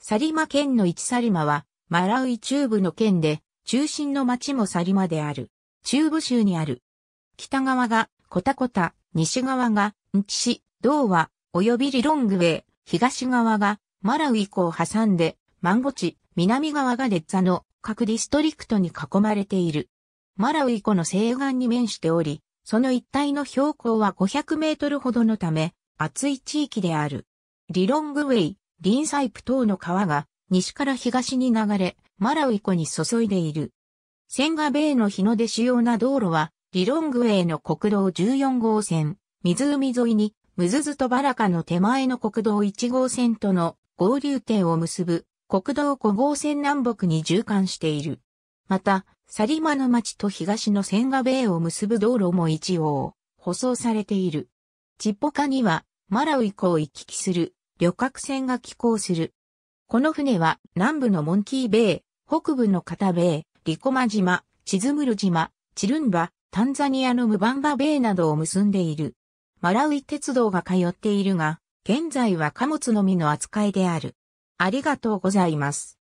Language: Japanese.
サリマ県の一サリマは、マラウイ中部の県で、中心の町もサリマである。中部州にある。北側がコタコタ、西側がンチシ、ドーワ、及びリロングウェイ、東側がマラウイ湖を挟んで、マンゴチ、南側がレッザの各ディストリクトに囲まれている。マラウイ湖の西岸に面しており、その一帯の標高は500メートルほどのため、暑い地域である。リロングウェイ、リンサイプ等の川が西から東に流れ、マラウイ湖に注いでいる。センガベイの日の出主要な道路は、リロングウェイの国道14号線、湖沿いに、ムズズとバラカの手前の国道1号線との合流点を結ぶ国道5号線南北に縦貫している。また、サリマの町と東のセンガベイを結ぶ道路も一応、舗装されている。チッポカには、マラウイ湖を行き来する旅客船が寄港する。この船は南部のモンキーベイ、北部のカタベイ、リコマ島、チズムル島、チルンバ、タンザニアのムバンバベイなどを結んでいる。マラウイ鉄道が通っているが、現在は貨物のみの扱いである。ありがとうございます。